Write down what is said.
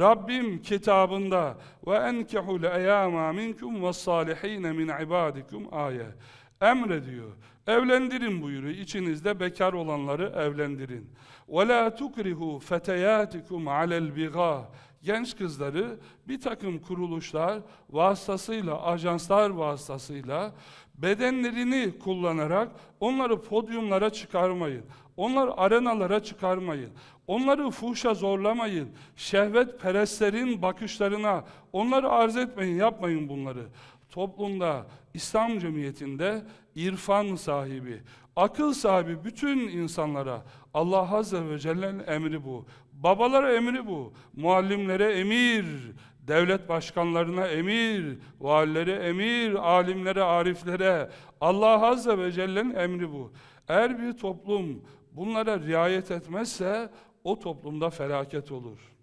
Rabbim kitabında ve enkehul eyama minkum ve salihine min ibadikum emre diyor Evlendirin buyuruyor. İçinizde bekar olanları evlendirin. وَلَا تُكْرِهُ فَتَيَاتِكُمْ عَلَى الْبِغَى genç kızları bir takım kuruluşlar vasıtasıyla, ajanslar vasıtasıyla bedenlerini kullanarak onları podyumlara çıkarmayın. Onları arenalara çıkarmayın. Onları fuhşa zorlamayın. Şehvet perestlerin bakışlarına onları arz etmeyin, yapmayın bunları toplumda, İslam cemiyetinde irfan sahibi, akıl sahibi bütün insanlara Allah Azze ve Celle'nin emri bu. Babalara emri bu, muallimlere emir, devlet başkanlarına emir, valilere emir, alimlere, ariflere. Allah Azze ve Celle'nin emri bu. Eğer bir toplum bunlara riayet etmezse o toplumda felaket olur.